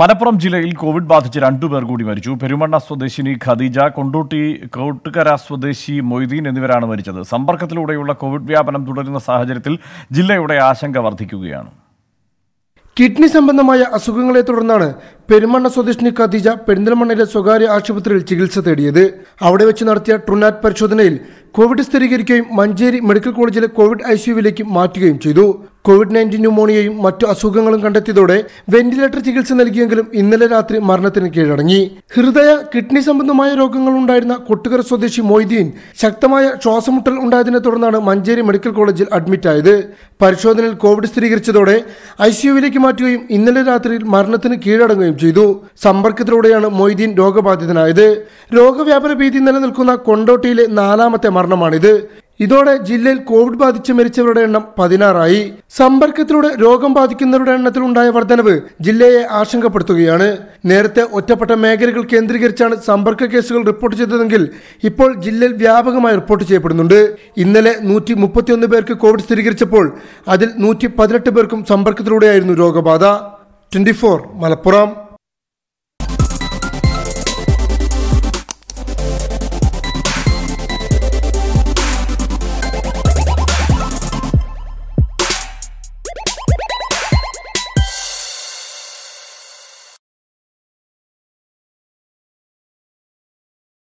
മലപ്പുറം ജില്ലയിൽ കോവിഡ് ബാധിച്ച് രണ്ടുപേർ കൂടി മരിച്ചു പെരുമണ്ണ സ്വദേശിനി ഖദീജ കൊണ്ടോട്ടി കോട്ടുകര സ്വദേശി മൊയ്തീൻ എന്നിവരാണ് മരിച്ചത് സമ്പർക്കത്തിലൂടെയുള്ള കോവിഡ് വ്യാപനം തുടരുന്ന സാഹചര്യത്തിൽ ജില്ലയുടെ ആശങ്ക വർദ്ധിക്കുകയാണ് കിഡ്നി സംബന്ധമായ അസുഖങ്ങളെ തുടർന്നാണ് പെരുമണ്ണ സ്വദേശിനി ഖദീജ പെരിന്തൽമണ്ണയിലെ സ്വകാര്യ ആശുപത്രിയിൽ ചികിത്സ തേടിയത് അവിടെ വെച്ച് നടത്തിയ ട്രുനാറ്റ് പരിശോധനയിൽ കോവിഡ് സ്ഥിരീകരിക്കുകയും മഞ്ചേരി മെഡിക്കൽ കോളേജിലെ കോവിഡ് ഐ സിയുവിലേക്ക് മാറ്റുകയും ചെയ്തു കോവിഡ് നയൻറ്റീൻ ന്യൂമോണിയയും മറ്റു അസുഖങ്ങളും കണ്ടെത്തിയതോടെ വെന്റിലേറ്റർ ചികിത്സ നൽകിയെങ്കിലും ഇന്നലെ രാത്രി മരണത്തിന് കീഴടങ്ങി ഹൃദയ കിഡ്നി സംബന്ധമായ രോഗങ്ങൾ ഉണ്ടായിരുന്ന കൊട്ടുകര സ്വദേശി മൊയ്തീൻ ശക്തമായ ശ്വാസമുട്ടൽ ഉണ്ടായതിനെ തുടർന്നാണ് മഞ്ചേരി മെഡിക്കൽ കോളേജിൽ അഡ്മിറ്റായത് പരിശോധനയിൽ കോവിഡ് സ്ഥിരീകരിച്ചതോടെ ഐ സിയുവിലേക്ക് മാറ്റുകയും ഇന്നലെ രാത്രിയിൽ മരണത്തിന് കീഴടങ്ങുകയും ചെയ്തു സമ്പർക്കത്തിലൂടെയാണ് മൊയ്തീൻ രോഗബാധിതനായത് രോഗവ്യാപന ഭീതി നിലനിൽക്കുന്ന കൊണ്ടോട്ടിയിലെ നാലാമത്തെ മരണമാണിത് ഇതോടെ ജില്ലയിൽ കോവിഡ് ബാധിച്ച് മരിച്ചവരുടെ എണ്ണം പതിനാറായി സമ്പർക്കത്തിലൂടെ രോഗം ബാധിക്കുന്നവരുടെ ഉണ്ടായ വർധനവ് ജില്ലയെ ആശങ്കപ്പെടുത്തുകയാണ് നേരത്തെ ഒറ്റപ്പെട്ട മേഖലകൾ കേന്ദ്രീകരിച്ചാണ് സമ്പർക്ക കേസുകൾ റിപ്പോർട്ട് ചെയ്തതെങ്കിൽ ഇപ്പോൾ ജില്ലയിൽ വ്യാപകമായി റിപ്പോർട്ട് ചെയ്യപ്പെടുന്നുണ്ട് ഇന്നലെ നൂറ്റി മുപ്പത്തിയൊന്ന് പേർക്ക് കോവിഡ് സ്ഥിരീകരിച്ചപ്പോൾ അതിൽ നൂറ്റി പതിനെട്ട് പേർക്കും സമ്പർക്കത്തിലൂടെയായിരുന്നു രോഗബാധ ട്വന്റി മലപ്പുറം